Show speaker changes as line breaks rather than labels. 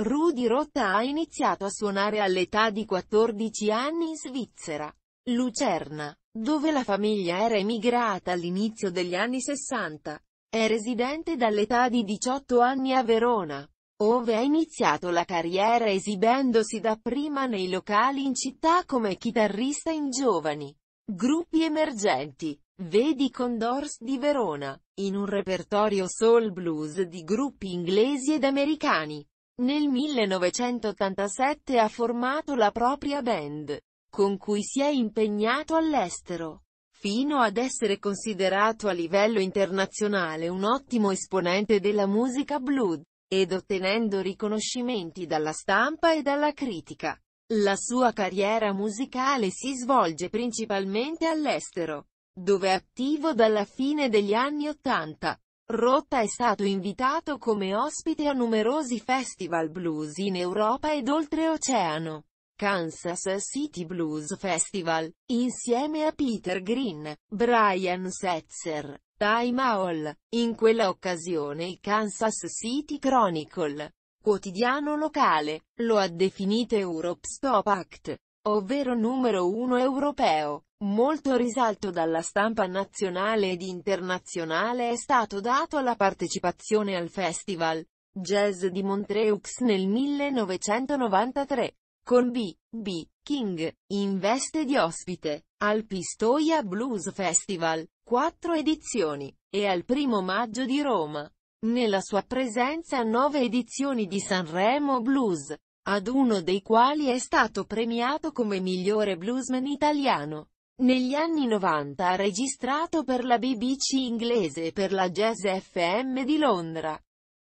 Rudy Rotta ha iniziato a suonare all'età di 14 anni in Svizzera, Lucerna, dove la famiglia era emigrata all'inizio degli anni 60. È residente dall'età di 18 anni a Verona, ove ha iniziato la carriera esibendosi dapprima nei locali in città come chitarrista in giovani, gruppi emergenti, Vedi Condors di Verona, in un repertorio soul blues di gruppi inglesi ed americani. Nel 1987 ha formato la propria band, con cui si è impegnato all'estero, fino ad essere considerato a livello internazionale un ottimo esponente della musica blues, ed ottenendo riconoscimenti dalla stampa e dalla critica. La sua carriera musicale si svolge principalmente all'estero, dove è attivo dalla fine degli anni Ottanta. Rotta è stato invitato come ospite a numerosi festival blues in Europa ed oltreoceano. Kansas City Blues Festival, insieme a Peter Green, Brian Setzer, Time Hall. In quella occasione il Kansas City Chronicle, quotidiano locale, lo ha definito Europe Stop Act, ovvero numero uno europeo. Molto risalto dalla stampa nazionale ed internazionale è stato dato alla partecipazione al Festival Jazz di Montreux nel 1993, con B. B. King, in veste di ospite, al Pistoia Blues Festival, quattro edizioni, e al primo maggio di Roma. Nella sua presenza a nove edizioni di Sanremo Blues, ad uno dei quali è stato premiato come migliore bluesman italiano. Negli anni 90 ha registrato per la BBC inglese e per la Jazz FM di Londra.